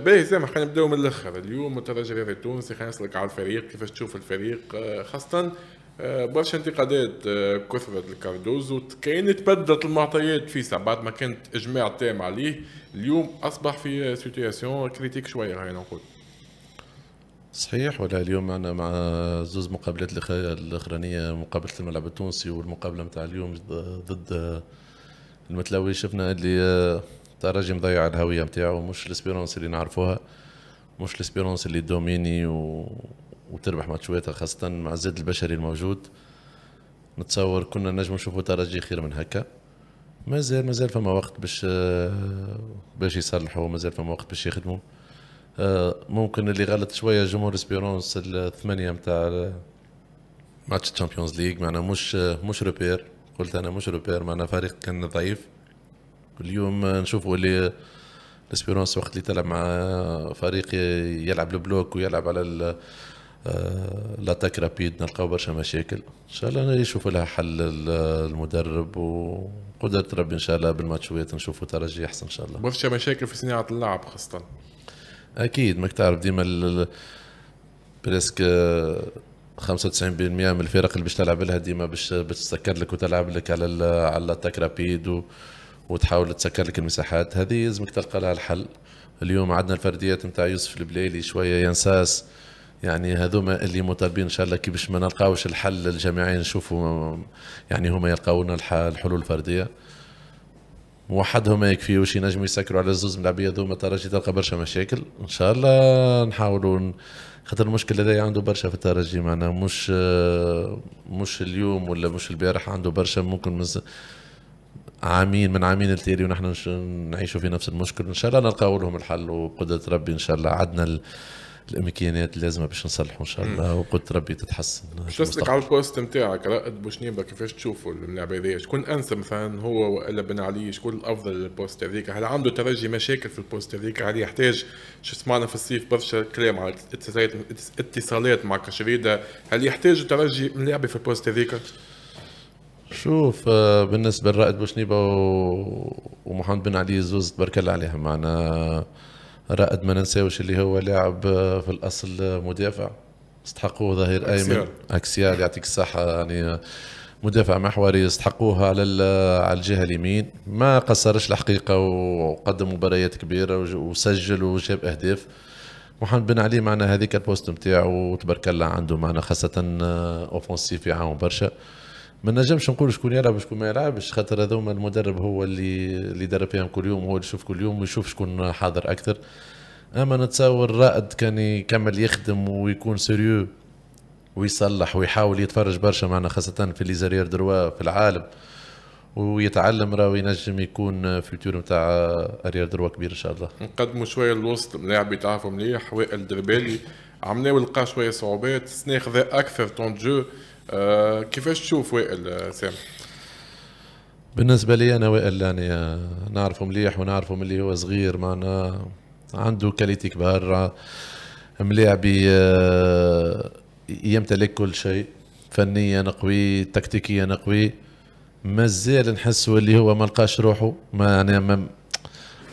باهي سامح خلينا نبداو من الاخر اليوم الترجي الرياضي التونسي خلينا نسلك على الفريق كيفاش تشوف الفريق آه، خاصة آه، برشا انتقادات آه، كثرت لكاردوزو كاين تبدلت المعطيات فيسا بعد ما كانت اجماع تام عليه اليوم اصبح في سيتياسيون كريتيك شويه خلينا نقول صحيح ولا اليوم انا مع زوز مقابلات الاخرانيه مقابله الملعب التونسي والمقابله نتاع اليوم ضد المتلاوي شفنا اللي تاع الراجل مضيع الهويه نتاعو مش الاسبيرونس اللي نعرفوها مش الاسبيرونس اللي دوميني و... وتربح ماتشواتها خاصه مع الزاد البشري الموجود نتصور كنا نجم نشوفوا ترجي خير من هكا مازال مازال فما وقت باش باش يصلحوا مازال فما وقت باش يخدموا ممكن اللي غلط شويه جمهور اسبيرونس الثمانيه نتاع ماتش الشامبيونز ليغ معنا مش مش روبير قلت انا مش روبير معنا فريق كان ضعيف اليوم نشوفوا اللي الاسبيرونس وقت اللي تلعب مع فريق يلعب البلوك ويلعب على آه، لاتاك رابيد نلقاو برشا مشاكل ان شاء الله يشوفوا لها حل المدرب وقدرة ربي ان شاء الله بالماتشوات نشوفوا ترجي احسن ان شاء الله برشا مشاكل في صناعه اللعب خاصه اكيد ماك تعرف ديما بريسك 95% آه، من الفرق اللي باش تلعب لها ديما باش تسكر لك وتلعب لك على على الاتاك رابيد و وتحاول تسكر لك المساحات هذه لازمك تلقى لها الحل اليوم عندنا الفرديات نتاع يوسف البليلي شويه ينساس يعني هذوما اللي مطالبين ان شاء الله كي باش ما نلقاوش الحل الجماعي نشوفوا يعني هما يلقاو لنا الحلول الفرديه وحدهم ما يكفيوش ينجموا يسكروا على زوز من العبيه هذوما الترجي تلقى برشا مشاكل ان شاء الله نحاولوا خاطر المشكل هذا عنده برشا في الترجي معناها مش مش اليوم ولا مش البارح عنده برشا ممكن مز... عامين من عامين التالي ونحن نعيشوا في نفس المشكل ان شاء الله نلقاو لهم الحل وقدره ربي ان شاء الله عدنا الامكانيات اللازمه باش نصلحوا ان شاء الله وقلت ربي تتحسن باش تسلك على البوست نتاعك رائد بوشنيبه كيفاش تشوفوا اللعبه هذيا شكون انسى مثلا هو والا بن علي شكون الافضل للبوست هذيك هل عنده ترجي مشاكل في البوست هذيك هل يحتاج شو سمعنا في الصيف برشا كلام على اتصالات مع كشريده هل يحتاج ترجي لعبه في البوست هذيك شوف آه، بالنسبه لرائد بوشنيبه ومحمد بن علي زوز تبارك الله عليهم معنا رائد ما ننساوش اللي هو لاعب آه، في الاصل مدافع استحقوه ظهير ايمن اكسيال يعطيك الصحه يعني مدافع محوري استحقوه على على الجهه اليمين ما قصرش الحقيقه وقدم مباريات كبيره وسجل وجاب اهداف محمد بن علي معنا هذيك البوست نتاعو تبارك الله عنده معنا خاصه اوفونسيف آه، يعاون برشا ما نجمش نقول شكون يلعب وشكون ما يلعبش خاطر هذوما المدرب هو اللي اللي درب فيهم كل يوم هو اللي يشوف كل يوم ويشوف شكون حاضر اكثر اما نتصور رائد كان يكمل يخدم ويكون سيريو ويصلح ويحاول يتفرج برشا معنا خاصة في ليزارير دروا في العالم ويتعلم راه ينجم يكون فيتور نتاع اريال دروا كبير ان شاء الله. نقدموا شويه للوسط ملاعب يتعرفوا مليح وائل دربالي عملنا ولقى شويه صعوبات سنة خذا اكثر طون جو آه، كيفاش تشوف وائل آه، سام بالنسبة لي أنا وائل يعني آه، نعرفه مليح ونعرفه ملي هو صغير معنا عنده كاليتي كبار ملاعبي يمتلك كل شيء فنيا قوي تكتيكيا قوي مازال نحس اللي هو ما لقاش روحه ما يعني ما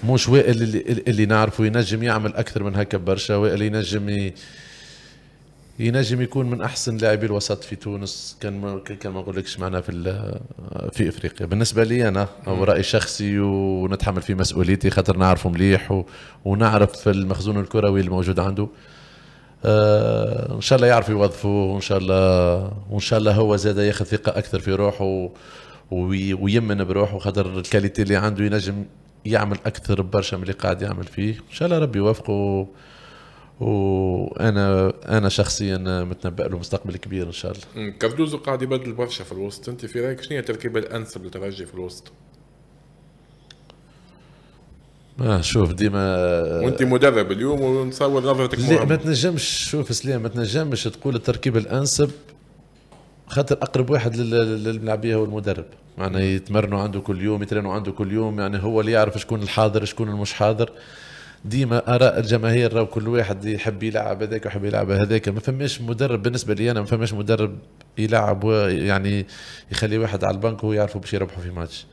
مش وائل اللي, اللي نعرفه ينجم يعمل اكثر من هكا برشا وائل ينجم ينجم يكون من احسن لاعبي الوسط في تونس كان كان ما نقولكش معنا في في افريقيا بالنسبه لي انا هو راي شخصي ونتحمل فيه مسؤوليتي خاطر نعرفه مليح ونعرف المخزون الكروي الموجود عنده آه، ان شاء الله يعرف يوظفوه وان شاء الله وان شاء الله هو زاد ياخذ ثقه اكثر في روحه ويمن بروحه خاطر الكاليتي اللي عنده ينجم يعمل اكثر برشا من اللي قاعد يعمل فيه ان شاء الله ربي يوفقه وانا انا شخصيا متنبأ له مستقبل كبير ان شاء الله كاردوزو قاعد يبدل برشا في الوسط انت في رايك شنو هي التركيبه الانسب للترجي في الوسط؟ ما آه، شوف ديما وانت مدرب اليوم ونصور نظرتك لا ما تنجمش شوف سليم ما تنجمش تقول التركيب الانسب خاطر اقرب واحد للملعبيه هو المدرب معناها يعني يتمرنوا عنده كل يوم يترنوا عنده كل يوم يعني هو اللي يعرف شكون الحاضر شكون المش حاضر ديما اراء الجماهير راه كل واحد يحب يلعب هذاك ويحب يلعب هذاك ما فماش مدرب بالنسبه لي انا ما فماش مدرب يلعب يعني يخلي واحد على البنك ويعرفوا باش يربحوا في ماتش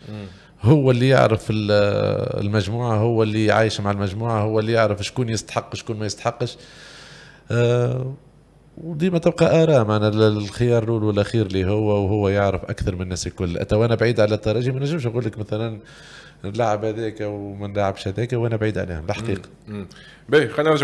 هو اللي يعرف المجموعه هو اللي عايش مع المجموعه هو اللي يعرف شكون يستحق شكون ما يستحقش أه وديما تبقى اراء معنا الخيار الاول والاخير اللي هو وهو يعرف اكثر من الناس الكل تو وانا بعيد على الترجي ما نجمش نقول لك مثلا اللاعب هذاك وما نلعبش هذاك وانا بعيد عليهم الحقيقه. باهي خلينا